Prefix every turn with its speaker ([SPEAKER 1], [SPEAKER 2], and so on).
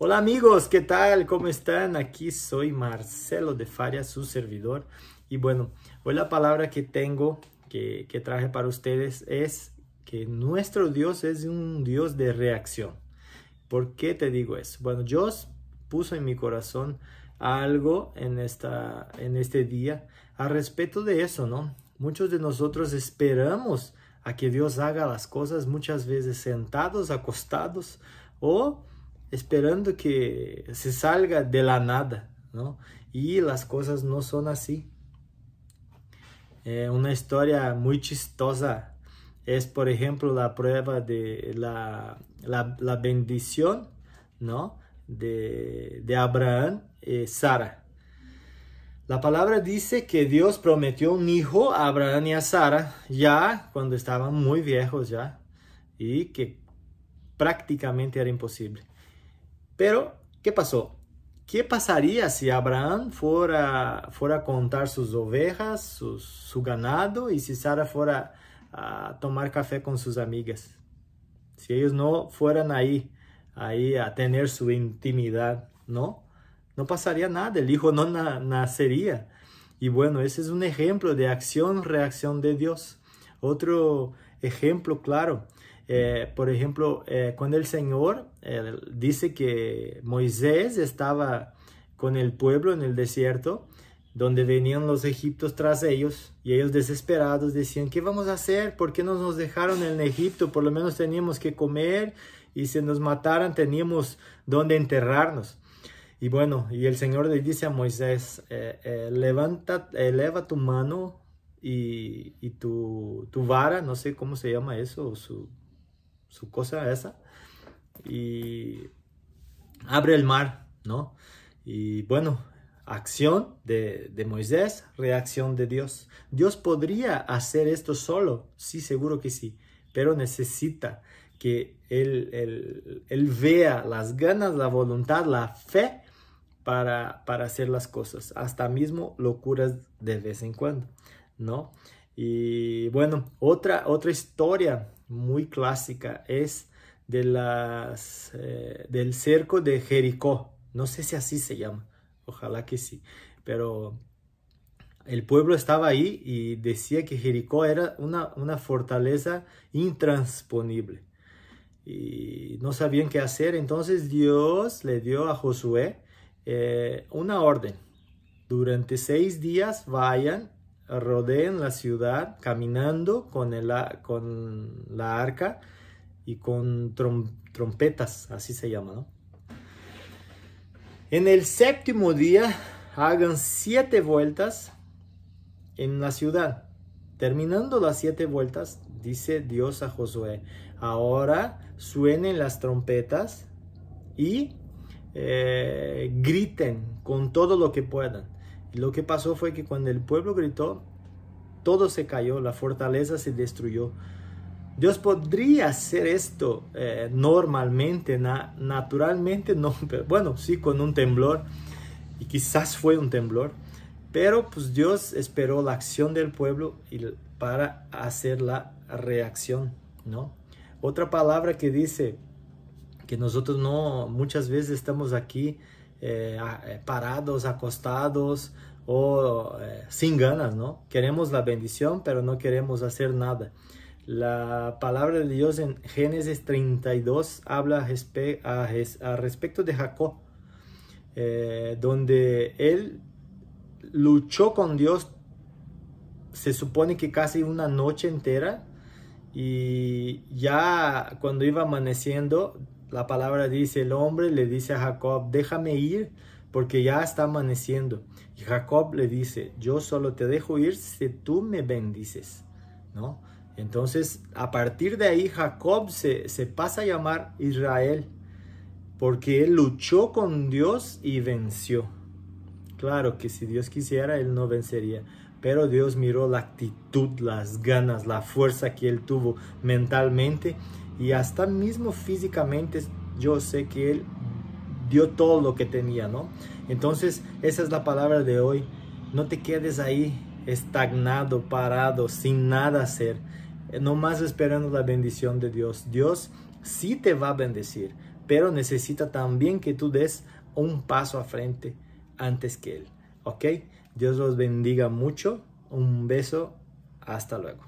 [SPEAKER 1] Hola amigos, ¿qué tal? ¿Cómo están? Aquí soy Marcelo de Faria, su servidor. Y bueno, hoy la palabra que tengo, que, que traje para ustedes es que nuestro Dios es un Dios de reacción. ¿Por qué te digo eso? Bueno, Dios puso en mi corazón algo en, esta, en este día a respecto de eso, ¿no? Muchos de nosotros esperamos a que Dios haga las cosas muchas veces sentados, acostados o esperando que se salga de la nada, Y las cosas no son así. Eh, una historia muy chistosa es, por ejemplo, la prueba de la, bendición, ¿no? De, de Abraham y eh, Sara. La palabra dice que Dios prometió un hijo a Abraham y a Sara ya cuando estaban muy viejos ya y que prácticamente era imposible. Pero, ¿qué pasó? ¿Qué pasaría si Abraham fuera, fuera a contar sus ovejas, su, ganado, y si Sara fuera a tomar café con sus amigas? Si ellos no fueran ahí, ahí a tener su intimidad, ¿no? No pasaría nada, el hijo no nacería. Y bueno, ese es un ejemplo de acción-reacción de Dios. Otro ejemplo claro eh, por ejemplo, eh, cuando el Señor eh, dice que Moisés estaba con el pueblo en el desierto, donde venían los egiptos tras ellos, y ellos desesperados decían, ¿qué vamos a hacer? ¿Por qué nos, nos dejaron en Egipto? Por lo menos teníamos que comer y si nos mataran teníamos donde enterrarnos. Y bueno, y el Señor le dice a Moisés, levanta, eleva tu mano y, tu, tu, vara, no sé cómo se llama eso, su, su cosa esa y abre el mar, ¿no? Y bueno, acción de, de, Moisés, reacción de Dios. Dios podría hacer esto solo, sí, seguro que sí, pero necesita que él, él, él vea las ganas, la voluntad, la fe para, para hacer las cosas, hasta mismo locuras de vez en cuando, ¿no? Y bueno, otra, otra historia muy clásica es de eh, del cerco de Jericó. No sé si así se llama, ojalá que sí, pero el pueblo estaba ahí y decía que Jericó era una, fortaleza intransponible. Y no sabían qué hacer, entonces Dios le dio a Josué eh, una orden. Durante seis días vayan rodeen la ciudad caminando con, el, con la arca y con trompetas, así se llama, En el séptimo día hagan siete vueltas en la ciudad. Terminando las siete vueltas, dice Dios a Josué, ahora suenen las trompetas y eh, griten con todo lo que puedan lo que pasó fue que cuando el pueblo gritó, todo se cayó, la fortaleza se destruyó. Dios podría hacer esto eh, normalmente, naturalmente no, pero bueno, sí, con un temblor, y quizás fue un temblor, pero pues Dios esperó la acción del pueblo y para hacer la reacción, ¿no? Otra palabra que dice que nosotros no, muchas veces estamos aquí eh, eh, parados, acostados o eh, sin ganas, ¿no? Queremos la bendición, pero no queremos hacer nada. La palabra de Dios en Génesis 32 habla a, respecto de Jacob, donde él luchó con Dios, se supone que casi una noche entera, y ya cuando iba amaneciendo, la palabra dice, el hombre le dice a Jacob, déjame ir porque ya está amaneciendo. Y Jacob le dice, yo solo te dejo ir si tú me bendices, ¿no? Entonces, a partir de ahí, Jacob se, se pasa a llamar Israel, porque él luchó con Dios y venció. Claro que si Dios quisiera, él no vencería, pero Dios miró la actitud, las ganas, la fuerza que él tuvo mentalmente y hasta mismo físicamente yo sé que Él dio todo lo que tenía, ¿no? Entonces, esa es la palabra de hoy. No te quedes ahí estagnado, parado, sin nada hacer, nomás esperando la bendición de Dios. Dios sí te va a bendecir, pero necesita también que tú des un paso a frente antes que Él, ¿ok? Dios los bendiga mucho. Un beso. Hasta luego.